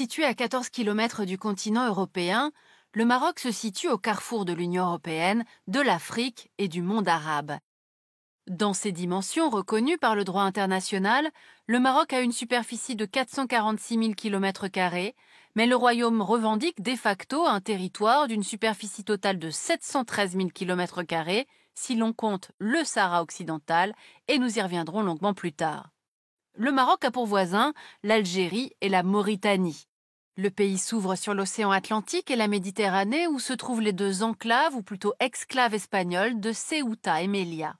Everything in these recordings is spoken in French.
Situé à 14 km du continent européen, le Maroc se situe au carrefour de l'Union européenne, de l'Afrique et du monde arabe. Dans ses dimensions reconnues par le droit international, le Maroc a une superficie de 446 000 km, mais le royaume revendique de facto un territoire d'une superficie totale de 713 000 km, si l'on compte le Sahara occidental, et nous y reviendrons longuement plus tard. Le Maroc a pour voisins l'Algérie et la Mauritanie. Le pays s'ouvre sur l'océan Atlantique et la Méditerranée où se trouvent les deux enclaves ou plutôt exclaves espagnoles de Ceuta et Melilla.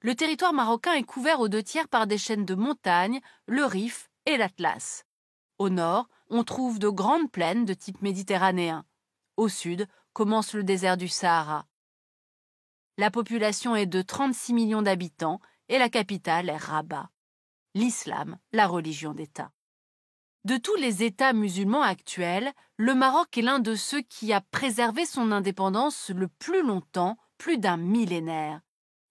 Le territoire marocain est couvert aux deux tiers par des chaînes de montagnes, le Rif et l'Atlas. Au nord, on trouve de grandes plaines de type méditerranéen. Au sud commence le désert du Sahara. La population est de 36 millions d'habitants et la capitale est Rabat. L'islam, la religion d'État. De tous les États musulmans actuels, le Maroc est l'un de ceux qui a préservé son indépendance le plus longtemps, plus d'un millénaire.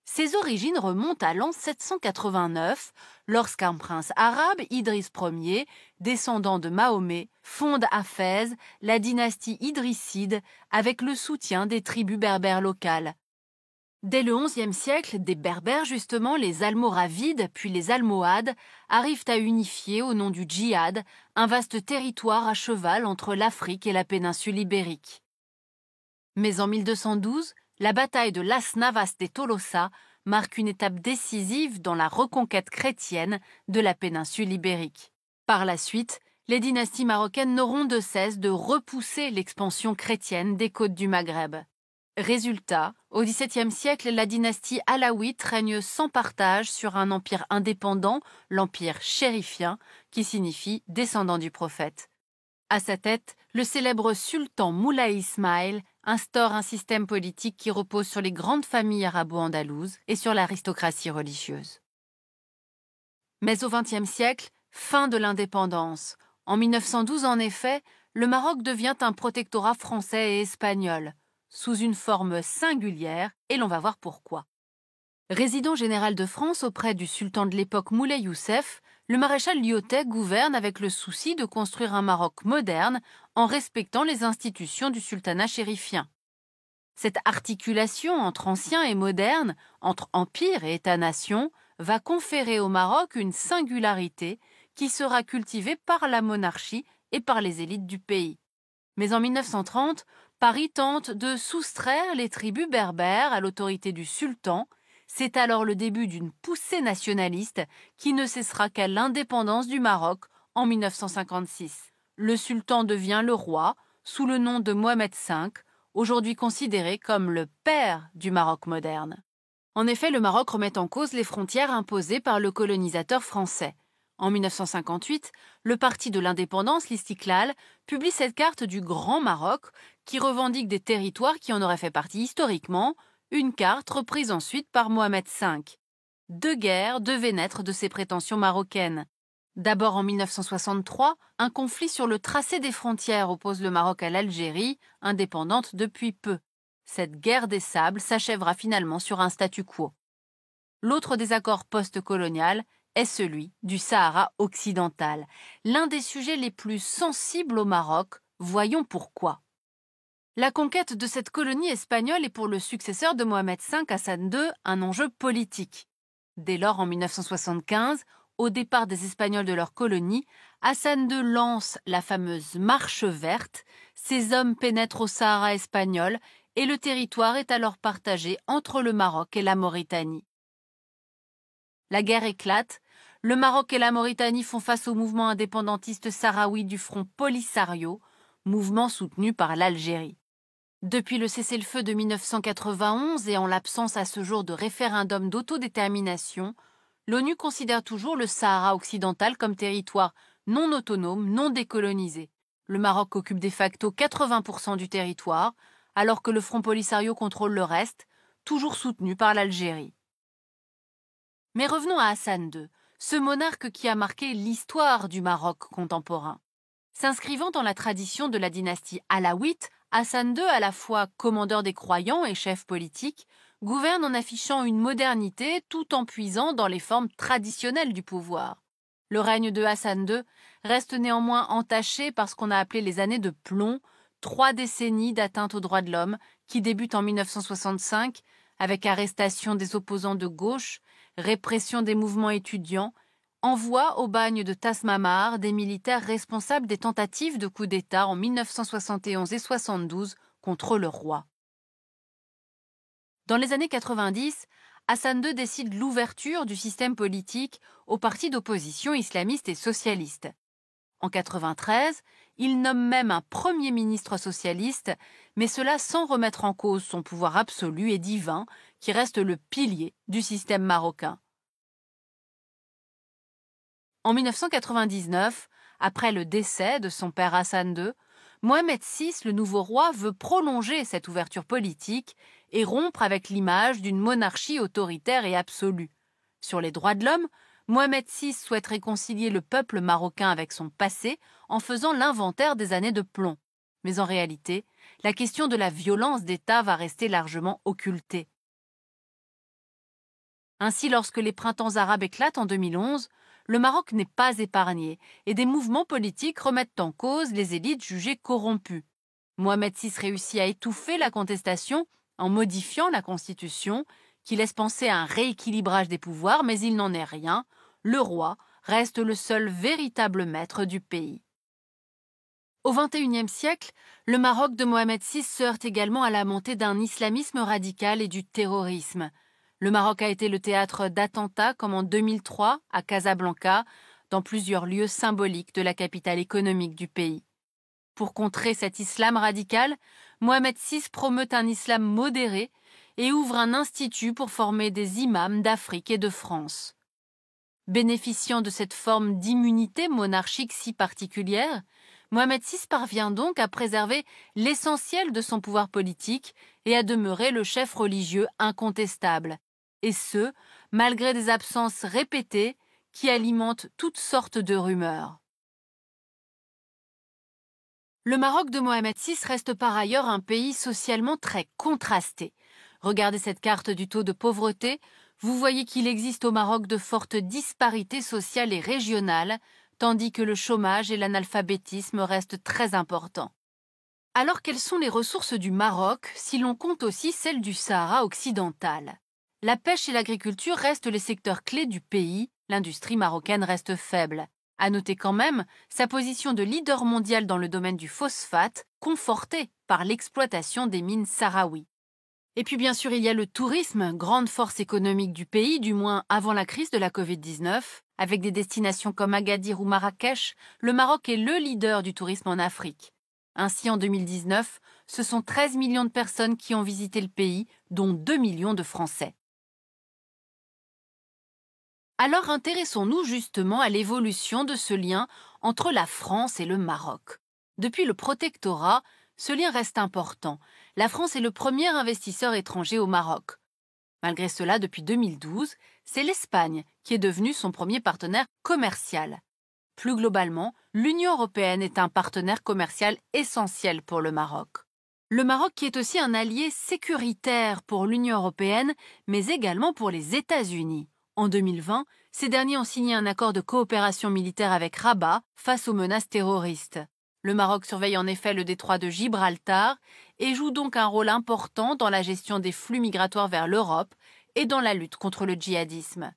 Ses origines remontent à l'an 789, lorsqu'un prince arabe, Idriss Ier, descendant de Mahomet, fonde à Fès la dynastie idrisside avec le soutien des tribus berbères locales. Dès le XIe siècle, des Berbères, justement, les Almoravides puis les Almohades, arrivent à unifier au nom du djihad un vaste territoire à cheval entre l'Afrique et la péninsule ibérique. Mais en 1212, la bataille de Las Navas de Tolosa marque une étape décisive dans la reconquête chrétienne de la péninsule ibérique. Par la suite, les dynasties marocaines n'auront de cesse de repousser l'expansion chrétienne des côtes du Maghreb. Résultat, au XVIIe siècle, la dynastie alaouite règne sans partage sur un empire indépendant, l'empire chérifien, qui signifie descendant du prophète. À sa tête, le célèbre sultan Moulay Ismail instaure un système politique qui repose sur les grandes familles arabo-andalouses et sur l'aristocratie religieuse. Mais au XXe siècle, fin de l'indépendance. En 1912, en effet, le Maroc devient un protectorat français et espagnol sous une forme singulière, et l'on va voir pourquoi. Résident général de France auprès du sultan de l'époque Moulay Youssef, le maréchal Lyotet gouverne avec le souci de construire un Maroc moderne en respectant les institutions du sultanat chérifien. Cette articulation entre ancien et moderne, entre empire et État-nation, va conférer au Maroc une singularité qui sera cultivée par la monarchie et par les élites du pays. Mais en 1930, Paris tente de soustraire les tribus berbères à l'autorité du sultan. C'est alors le début d'une poussée nationaliste qui ne cessera qu'à l'indépendance du Maroc en 1956. Le sultan devient le roi sous le nom de Mohamed V, aujourd'hui considéré comme le père du Maroc moderne. En effet, le Maroc remet en cause les frontières imposées par le colonisateur français. En 1958, le parti de l'indépendance, l'Istiklal, publie cette carte du Grand Maroc qui revendique des territoires qui en auraient fait partie historiquement, une carte reprise ensuite par Mohamed V. Deux guerres devaient naître de ces prétentions marocaines. D'abord en 1963, un conflit sur le tracé des frontières oppose le Maroc à l'Algérie, indépendante depuis peu. Cette guerre des sables s'achèvera finalement sur un statu quo. L'autre désaccord post-colonial est celui du Sahara occidental, l'un des sujets les plus sensibles au Maroc. Voyons pourquoi. La conquête de cette colonie espagnole est pour le successeur de Mohamed V, Hassan II, un enjeu politique. Dès lors, en 1975, au départ des Espagnols de leur colonie, Hassan II lance la fameuse Marche verte. Ses hommes pénètrent au Sahara espagnol et le territoire est alors partagé entre le Maroc et la Mauritanie. La guerre éclate le Maroc et la Mauritanie font face au mouvement indépendantiste sahraoui du Front Polisario, mouvement soutenu par l'Algérie. Depuis le cessez-le-feu de 1991 et en l'absence à ce jour de référendum d'autodétermination, l'ONU considère toujours le Sahara occidental comme territoire non autonome, non décolonisé. Le Maroc occupe de facto 80% du territoire, alors que le Front Polisario contrôle le reste, toujours soutenu par l'Algérie. Mais revenons à Hassan II, ce monarque qui a marqué l'histoire du Maroc contemporain. S'inscrivant dans la tradition de la dynastie alaouite, Hassan II, à la fois commandeur des croyants et chef politique, gouverne en affichant une modernité tout en puisant dans les formes traditionnelles du pouvoir. Le règne de Hassan II reste néanmoins entaché par ce qu'on a appelé les années de plomb, trois décennies d'atteinte aux droits de l'homme, qui débutent en 1965 avec arrestation des opposants de gauche, répression des mouvements étudiants, envoie au bagne de Tasmamar des militaires responsables des tentatives de coup d'État en 1971 et 72 contre le roi. Dans les années 90, Hassan II décide l'ouverture du système politique aux partis d'opposition islamistes et socialistes. En 93, il nomme même un Premier ministre socialiste, mais cela sans remettre en cause son pouvoir absolu et divin, qui reste le pilier du système marocain. En 1999, après le décès de son père Hassan II, Mohamed VI, le nouveau roi, veut prolonger cette ouverture politique et rompre avec l'image d'une monarchie autoritaire et absolue. Sur les droits de l'homme, Mohamed VI souhaite réconcilier le peuple marocain avec son passé en faisant l'inventaire des années de plomb. Mais en réalité, la question de la violence d'État va rester largement occultée. Ainsi, lorsque les printemps arabes éclatent en 2011, le Maroc n'est pas épargné et des mouvements politiques remettent en cause les élites jugées corrompues. Mohamed VI réussit à étouffer la contestation en modifiant la constitution, qui laisse penser à un rééquilibrage des pouvoirs, mais il n'en est rien, le roi reste le seul véritable maître du pays. Au XXIe siècle, le Maroc de Mohamed VI se heurte également à la montée d'un islamisme radical et du terrorisme. Le Maroc a été le théâtre d'attentats comme en 2003 à Casablanca, dans plusieurs lieux symboliques de la capitale économique du pays. Pour contrer cet islam radical, Mohamed VI promeut un islam modéré et ouvre un institut pour former des imams d'Afrique et de France. Bénéficiant de cette forme d'immunité monarchique si particulière, Mohamed VI parvient donc à préserver l'essentiel de son pouvoir politique et à demeurer le chef religieux incontestable, et ce, malgré des absences répétées qui alimentent toutes sortes de rumeurs. Le Maroc de Mohamed VI reste par ailleurs un pays socialement très contrasté. Regardez cette carte du taux de pauvreté, vous voyez qu'il existe au Maroc de fortes disparités sociales et régionales, tandis que le chômage et l'analphabétisme restent très importants. Alors quelles sont les ressources du Maroc si l'on compte aussi celles du Sahara occidental La pêche et l'agriculture restent les secteurs clés du pays, l'industrie marocaine reste faible. À noter quand même sa position de leader mondial dans le domaine du phosphate, confortée par l'exploitation des mines sahraouis. Et puis bien sûr, il y a le tourisme, grande force économique du pays, du moins avant la crise de la Covid-19. Avec des destinations comme Agadir ou Marrakech, le Maroc est le leader du tourisme en Afrique. Ainsi, en 2019, ce sont 13 millions de personnes qui ont visité le pays, dont 2 millions de Français. Alors intéressons-nous justement à l'évolution de ce lien entre la France et le Maroc. Depuis le protectorat, ce lien reste important. La France est le premier investisseur étranger au Maroc. Malgré cela, depuis 2012, c'est l'Espagne qui est devenue son premier partenaire commercial. Plus globalement, l'Union européenne est un partenaire commercial essentiel pour le Maroc. Le Maroc qui est aussi un allié sécuritaire pour l'Union européenne, mais également pour les États-Unis. En 2020, ces derniers ont signé un accord de coopération militaire avec Rabat face aux menaces terroristes. Le Maroc surveille en effet le détroit de Gibraltar et joue donc un rôle important dans la gestion des flux migratoires vers l'Europe et dans la lutte contre le djihadisme.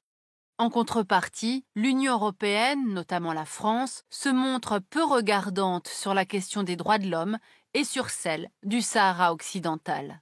En contrepartie, l'Union européenne, notamment la France, se montre peu regardante sur la question des droits de l'homme et sur celle du Sahara occidental.